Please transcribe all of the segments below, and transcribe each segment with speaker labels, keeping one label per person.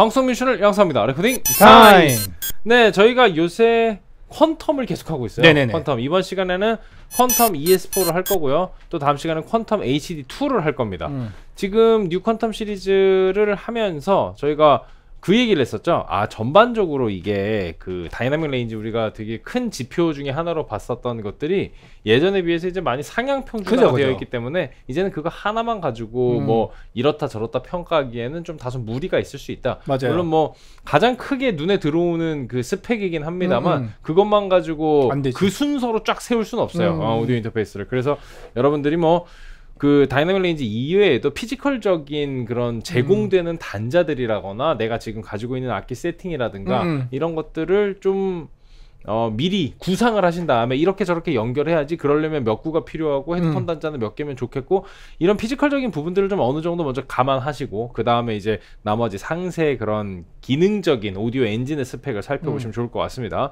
Speaker 1: 방송 미션을 양성합니다. 레코딩 타임! 네, 저희가 요새 퀀텀을 계속하고 있어요. 네네네. 퀀텀. 이번 시간에는 퀀텀 ES4를 할 거고요. 또 다음 시간은 퀀텀 HD2를 할 겁니다. 음. 지금 뉴 퀀텀 시리즈를 하면서 저희가 그 얘기를 했었죠. 아, 전반적으로 이게 그 다이나믹 레인지 우리가 되게 큰 지표 중에 하나로 봤었던 것들이 예전에 비해서 이제 많이 상향 평준화가 되어 있기 때문에 이제는 그거 하나만 가지고 음. 뭐 이렇다 저렇다 평가하기에는 좀 다소 무리가 있을 수 있다. 맞아요. 물론 뭐 가장 크게 눈에 들어오는 그 스펙이긴 합니다만 음. 음. 그것만 가지고 그 순서로 쫙 세울 수는 없어요. 음. 어, 오디오 인터페이스를. 그래서 여러분들이 뭐그 다이나믹 레인지 이외에도 피지컬적인 그런 음. 제공되는 음. 단자들이라거나 내가 지금 가지고 있는 악기 세팅이라든가 음. 음. 이런 것들을 좀 어, 미리 구상을 하신 다음에 이렇게 저렇게 연결해야지 그러려면 몇 구가 필요하고 음. 헤드폰 음. 단자는 몇 개면 좋겠고 이런 피지컬적인 부분들을 좀 어느 정도 먼저 감안하시고 그 다음에 이제 나머지 상세 그런 기능적인 오디오 엔진의 스펙을 살펴보시면 음. 좋을 것 같습니다.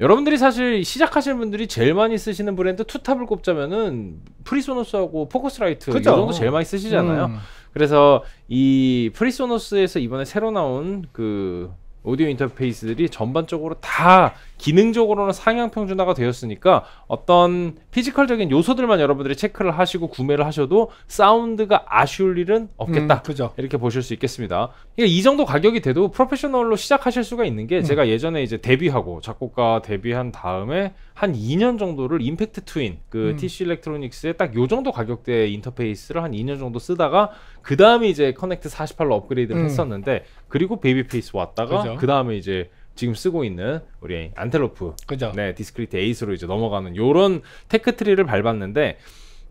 Speaker 1: 여러분들이 사실 시작하시는 분들이 제일 많이 쓰시는 브랜드 투탑을 꼽자면은 프리소노스하고 포커스라이트 그이 정도 제일 많이 쓰시잖아요. 음. 그래서 이 프리소노스에서 이번에 새로 나온 그 오디오 인터페이스들이 전반적으로 다 기능적으로는 상향 평준화가 되었으니까 어떤 피지컬적인 요소들만 여러분들이 체크를 하시고 구매를 하셔도 사운드가 아쉬울 일은 없겠다. 음, 그죠. 이렇게 보실 수 있겠습니다. 그러니까 이 정도 가격이 돼도 프로페셔널로 시작하실 수가 있는 게 음. 제가 예전에 이제 데뷔하고 작곡가 데뷔한 다음에 한 2년 정도를 임팩트 트윈 그 음. TC 일렉트로닉스에딱 요 정도 가격대의 인터페이스를 한 2년 정도 쓰다가 그 다음에 이제 커넥트 48로 업그레이드를 음. 했었는데 그리고 베이비 페이스 왔다가 그 다음에 이제 지금 쓰고 있는 우리 안텔로프 그죠. 네 디스크리트 에이스로 이제 넘어가는 요런 테크 트리를 밟았는데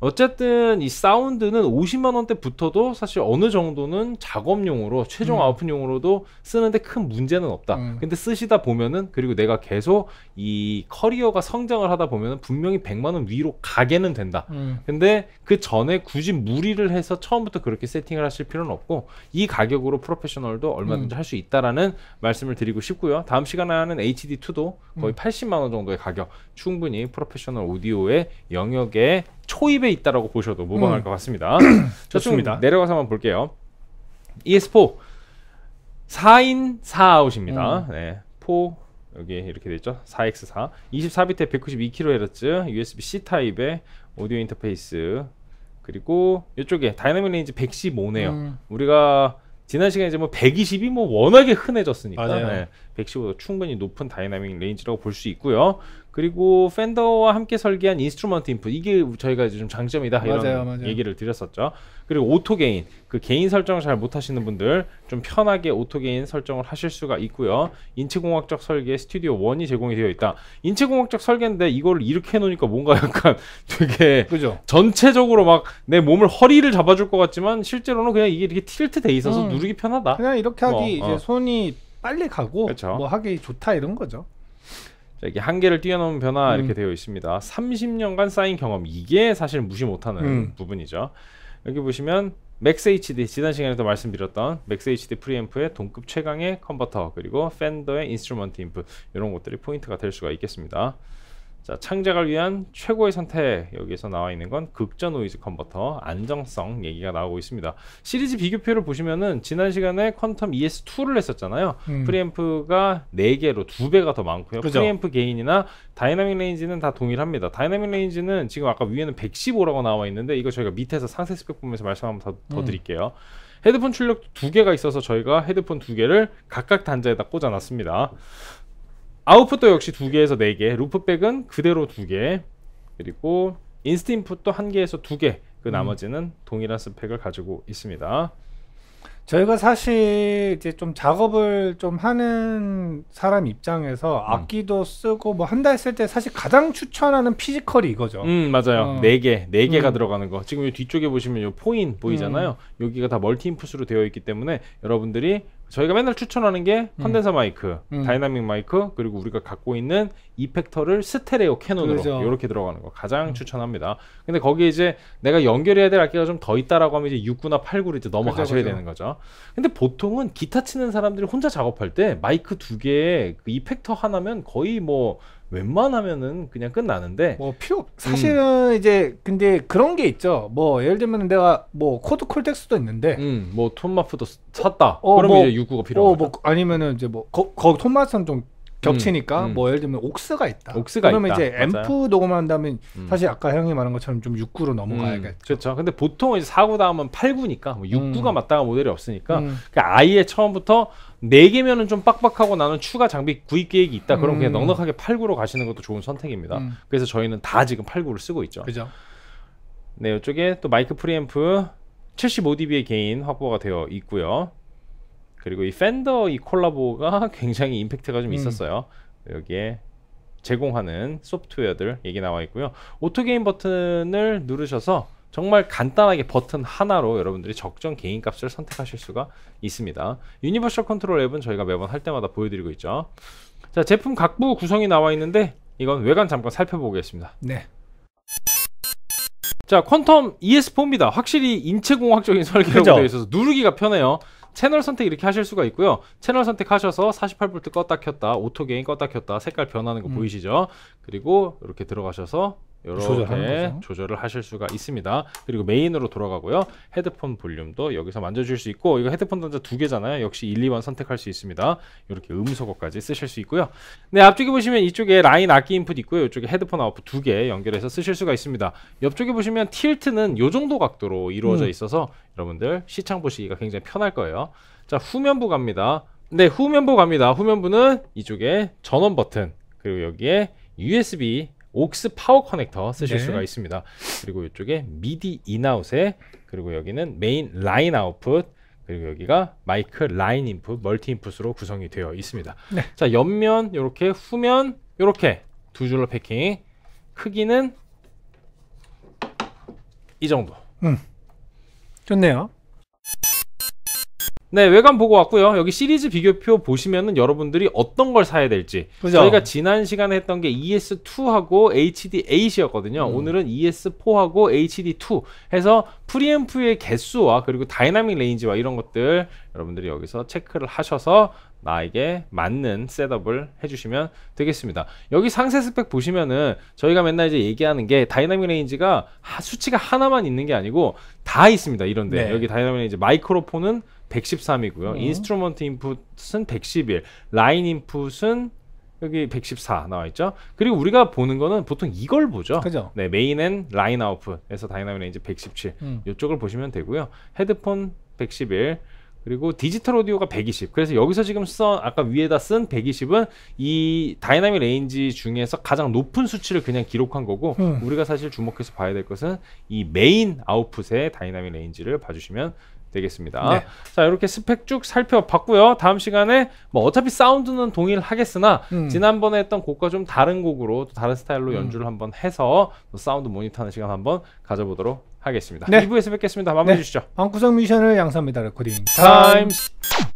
Speaker 1: 어쨌든 이 사운드는 50만 원대부터도 사실 어느 정도는 작업용으로 최종 음. 아웃풋용으로도 쓰는데 큰 문제는 없다. 음. 근데 쓰시다 보면은 그리고 내가 계속 이 커리어가 성장을 하다 보면은 분명히 100만 원 위로 가게는 된다. 음. 근데 그 전에 굳이 무리를 해서 처음부터 그렇게 세팅을 하실 필요는 없고 이 가격으로 프로페셔널도 얼마든지 음. 할수 있다라는 말씀을 드리고 싶고요. 다음 시간에 하는 HD2도 거의 80만 음. 원 정도의 가격 충분히 프로페셔널 오디오의 영역에 초입에 탑에 있다라고 보셔도 무방할 음. 것 같습니다. 좋습니다. 내려가서 한번 볼게요. ES4 4인 4아웃입니다. 음. 네. 4 여기 이렇게 되죠 4x4 2 4비트 192kHz USB-C 타입의 오디오 인터페이스 그리고 이쪽에 다이나믹 레인지 115네요. 음. 우리가 지난 시간에 이제 뭐 120이 뭐 워낙에 흔해졌으니까 네, 115도 충분히 높은 다이나믹 레인지라고 볼 수 있고요. 그리고 팬더와 함께 설계한 인스트루먼트 인풋 이게 저희가 이제 좀 장점이다 맞아요, 맞아요. 얘기를 드렸었죠. 그리고 오토 게인 그 개인 설정을 잘 못하시는 분들 좀 편하게 오토 게인 설정을 하실 수가 있고요. 인체공학적 설계 스튜디오 원이 제공이 되어 있다. 인체공학적 설계인데 이걸 이렇게 해놓으니까 뭔가 약간 되게 그죠? 전체적으로 막 내 몸을 허리를 잡아줄 것 같지만 실제로는 그냥 이게 이렇게 틸트 돼 있어서 음. 누르기 편하다. 그냥 이렇게 하기 어, 이제 어. 손이 빨리 가고 그쵸. 그렇죠. 뭐 하기 좋다 이런 거죠. 자, 이게 한계를 뛰어넘은 변화 음. 이렇게 되어 있습니다. 30년간 쌓인 경험 이게 사실 무시 못하는 음. 부분이죠. 여기 보시면 맥스 HD 지난 시간에도 말씀드렸던 맥스 HD 프리앰프의 동급 최강의 컨버터 그리고 팬더의 인스트루먼트 인풋 이런 것들이 포인트가 될 수가 있겠습니다. 자, 창작을 위한 최고의 선택 여기에서 나와 있는 건 극전 노이즈 컨버터 안정성 얘기가 나오고 있습니다. 시리즈 비교표를 보시면은 지난 시간에 퀀텀 ES2를 했었잖아요. 음. 프리앰프가 4개로 2배가 더 많고요. 그죠? 프리앰프 게인이나 다이나믹 레인지는 다 동일합니다. 다이나믹 레인지는 지금 아까 위에는 115라고 나와 있는데 이거 저희가 밑에서 상세 스펙 보면서 말씀 한번 더, 더 음. 드릴게요. 헤드폰 출력 두 개가 있어서 저희가 헤드폰 두 개를 각각 단자에다 꽂아놨습니다. 아웃풋도 역시 두개에서네개 루프백은 그대로 두개 그리고 인스트인풋도 한개에서두개그 음. 나머지는 동일한 스펙을 가지고 있습니다 저희가 사실 이제 좀 작업을 좀 하는 사람 입장에서 음. 악기도 쓰고 뭐 한다 했을 때 사실 가장 추천하는 피지컬이 이거죠. 음 맞아요. 어. 네 개, 네 개가 음. 들어가는 거. 지금 이 뒤쪽에 보시면 요 포인 보이잖아요. 음. 여기가 다 멀티 인풋으로 되어 있기 때문에 여러분들이 저희가 맨날 추천하는 게 음. 컨덴서 음. 마이크, 음. 다이나믹 마이크, 그리고 우리가 갖고 있는 이펙터를 스테레오 캐논으로 그렇죠. 이렇게 들어가는 거 가장 음. 추천합니다. 근데 거기에 이제 내가 연결해야 될 악기가 좀 더 있다라고 하면 이제 6구나 8구로 이제 넘어가셔야 그렇죠. 되는 거죠. 근데 보통은 기타 치는 사람들이 혼자 작업할 때 마이크 두 개에 그 이펙터 하나면 거의 뭐 웬만하면은 그냥 끝나는데 뭐 필요 사실은 음. 이제 근데 그런 게 있죠 뭐 예를 들면 내가 뭐 코드 콜텍스도 있는데 음, 뭐 톤마프도 샀다 어, 그러면 뭐, 이제 유구가 필요하고 어, 뭐, 아니면은 이제 뭐 거, 거 톤마스는 좀 겹치니까 음, 음. 뭐 예를 들면 옥스가 있다. 옥스가 그러면 있다. 이제 앰프 녹음한다면 음. 사실 아까 형이 말한 것처럼 좀 6구로 넘어가야겠죠. 음, 그렇죠. 근데 보통 이제 4구 다음은 8구니까 뭐 6구가 맞땅한 음. 모델이 없으니까 음. 그러니까 아예 처음부터 4개면은 좀 빡빡하고 나는 추가 장비 구입 계획이 있다. 그럼 그냥 넉넉하게 8구로 가시는 것도 좋은 선택입니다. 그래서 저희는 다 지금 8구를 쓰고 있죠. 그죠. 네, 이쪽에 또 마이크 프리앰프 75dB의 개인 확보가 되어 있고요. 그리고 이 팬더 이 콜라보가 굉장히 임팩트가 좀 음. 있었어요. 음. 여기에 제공하는 소프트웨어들 얘기 나와 있고요. 오토게임 버튼을 누르셔서 정말 간단하게 버튼 하나로 여러분들이 적정 개인 값을 선택하실 수가 있습니다. 유니버셜 컨트롤 앱은 저희가 매번 할 때마다 보여드리고 있죠. 자, 제품 각부 구성이 나와 있는데 이건 외관 잠깐 살펴보겠습니다. 네. 자, 퀀텀 ES4입니다. 확실히 인체공학적인 설계가 되어 있어서 누르기가 편해요. 채널 선택 이렇게 하실 수가 있고요. 채널 선택하셔서 48V 껐다 켰다, 오토 게인 껐다 켰다, 색깔 변하는 거 음. 보이시죠? 그리고 이렇게 들어가셔서 이렇게 조절을 하실 수가 있습니다. 그리고 메인으로 돌아가고요. 헤드폰 볼륨도 여기서 만져줄 수 있고 이거 헤드폰 단자 두 개잖아요. 역시 1, 2번 선택할 수 있습니다. 이렇게 음소거까지 쓰실 수 있고요. 네, 앞쪽에 보시면 이쪽에 라인 악기 인풋 있고요. 이쪽에 헤드폰 아웃풋 두 개 연결해서 쓰실 수가 있습니다. 옆쪽에 보시면 틸트는 이 정도 각도로 이루어져 음. 있어서 음. 여러분들 시청 보시기가 굉장히 편할 거예요. 자, 후면부 갑니다. 네, 후면부 갑니다. 후면부는 이쪽에 전원 버튼 그리고 여기에 USB 옥스 파워 커넥터 쓰실 네. 수가 있습니다. 그리고 이쪽에 미디 인아웃에 그리고 여기는 메인 라인 아웃풋 그리고 여기가 마이크 라인 인풋 멀티 인풋으로 구성이 되어 있습니다. 네. 자 옆면 이렇게 후면 이렇게 두 줄로 패킹 크기는 이 정도. 음. 좋네요. 네 외관 보고 왔고요 여기 시리즈 비교표 보시면은 여러분들이 어떤 걸 사야 될지 그죠? 저희가 지난 시간에 했던 게 ES2하고 HD8이었거든요 음. 오늘은 ES4하고 HD2 해서 프리앰프의 개수와 그리고 다이나믹 레인지와 이런 것들 여러분들이 여기서 체크를 하셔서 나에게 맞는 셋업을 해주시면 되겠습니다 여기 상세 스펙 보시면은 저희가 맨날 이제 얘기하는 게 다이나믹 레인지가 수치가 하나만 있는 게 아니고 다 있습니다 이런데 네. 여기 다이나믹 레인지 마이크로폰은 113이고요. 인스트루먼트 인풋은 111, 라인 인풋은 여기 114 나와 있죠. 그리고 우리가 보는 거는 보통 이걸 보죠. 그죠. 네, 메인 앤 라인 아웃풋에서 다이나믹 레인지 117. 이쪽을 음. 보시면 되고요. 헤드폰 111 그리고 디지털 오디오가 120. 그래서 여기서 지금 써 아까 위에다 쓴 120은 이 다이나믹 레인지 중에서 가장 높은 수치를 그냥 기록한 거고 음. 우리가 사실 주목해서 봐야 될 것은 이 메인 아웃풋의 다이나믹 레인지를 봐주시면 되겠습니다. 네. 자 이렇게 스펙 쭉 살펴봤고요. 다음 시간에 뭐 어차피 사운드는 동일하겠으나 음. 지난번에 했던 곡과 좀 다른 곡으로 또 다른 스타일로 음. 연주를 음. 한번 해서 사운드 모니터하는 시간 한번 가져보도록 하겠습니다. 네. 2부에서 뵙겠습니다. 마무리 네. 주시죠. 방구석 미션을 양산합니다. 레코딩 타임스.